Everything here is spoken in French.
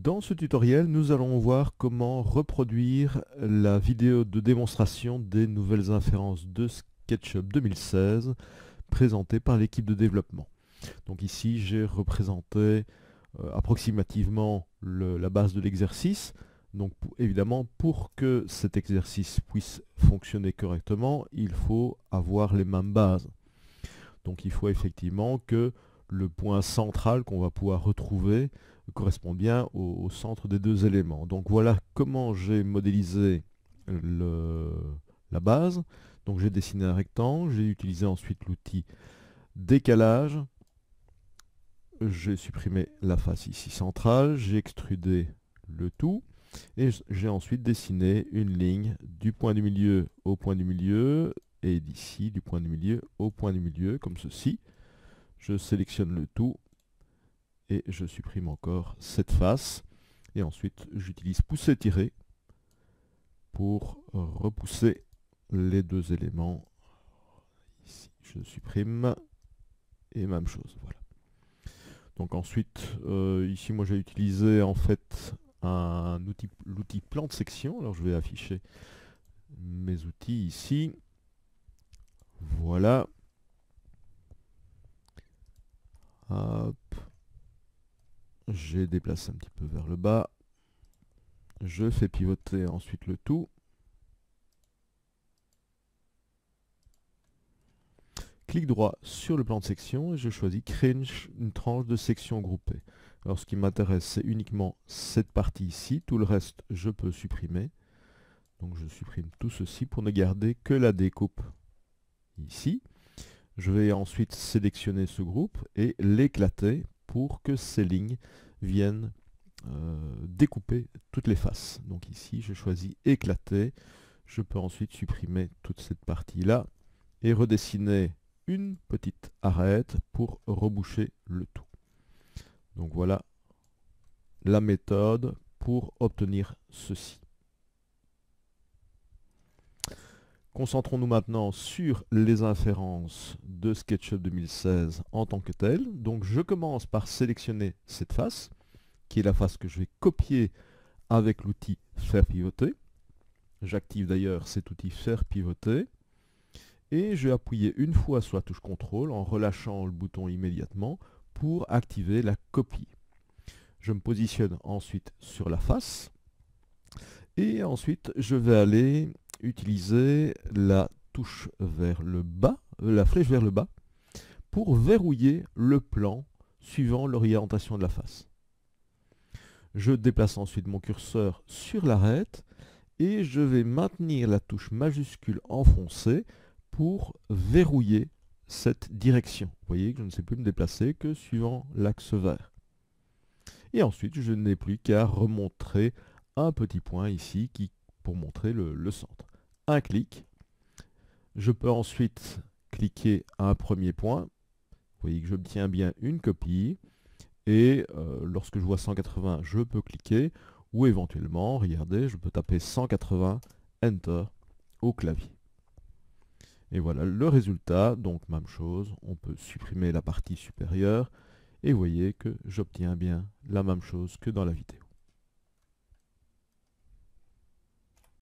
Dans ce tutoriel, nous allons voir comment reproduire la vidéo de démonstration des nouvelles inférences de SketchUp 2016 présentée par l'équipe de développement. Donc ici, j'ai représenté euh, approximativement la base de l'exercice. Donc évidemment, pour que cet exercice puisse fonctionner correctement, il faut avoir les mêmes bases. Donc il faut effectivement que le point central qu'on va pouvoir retrouver correspond bien au, centre des deux éléments. Donc voilà comment j'ai modélisé la base. Donc j'ai dessiné un rectangle, j'ai utilisé ensuite l'outil décalage, j'ai supprimé la face ici centrale, j'ai extrudé le tout, et j'ai ensuite dessiné une ligne du point du milieu au point du milieu, et d'ici du point du milieu au point du milieu, comme ceci. Je sélectionne le tout, et je supprime encore cette face. Et ensuite, j'utilise pousser-tirer pour repousser les deux éléments. Ici, je supprime. Et même chose, voilà. Donc ensuite, euh, ici, moi j'ai utilisé en fait un outil, l'outil plan de section. Alors je vais afficher mes outils ici. Voilà. J'ai déplacé un petit peu vers le bas. Je fais pivoter ensuite le tout. Clic droit sur le plan de section et je choisis créer une, une tranche de section groupée. Alors ce qui m'intéresse c'est uniquement cette partie ici, tout le reste je peux supprimer. Donc je supprime tout ceci pour ne garder que la découpe ici. Je vais ensuite sélectionner ce groupe et l'éclater pour que ces lignes viennent euh, découper toutes les faces. Donc ici, je choisis éclater. Je peux ensuite supprimer toute cette partie-là et redessiner une petite arête pour reboucher le tout. Donc voilà la méthode pour obtenir ceci. Concentrons-nous maintenant sur les inférences de SketchUp 2016 en tant que tel. Donc je commence par sélectionner cette face, qui est la face que je vais copier avec l'outil Faire pivoter. J'active d'ailleurs cet outil Faire pivoter. Et je vais appuyer une fois sur la touche CTRL en relâchant le bouton immédiatement pour activer la copie. Je me positionne ensuite sur la face. Et ensuite, je vais aller utiliser la touche vers le bas, euh, la flèche vers le bas, pour verrouiller le plan suivant l'orientation de la face. Je déplace ensuite mon curseur sur l'arête et je vais maintenir la touche majuscule enfoncée pour verrouiller cette direction. Vous voyez que je ne sais plus me déplacer que suivant l'axe vert. Et ensuite, je n'ai plus qu'à remontrer un petit point ici qui montrer le, centre. Un clic. Je peux ensuite cliquer à un premier point. Vous voyez que j'obtiens bien une copie. Et euh, lorsque je vois 180, je peux cliquer. Ou éventuellement, regardez, je peux taper 180 Enter au clavier. Et voilà le résultat, donc même chose, on peut supprimer la partie supérieure, et voyez que j'obtiens bien la même chose que dans la vidéo.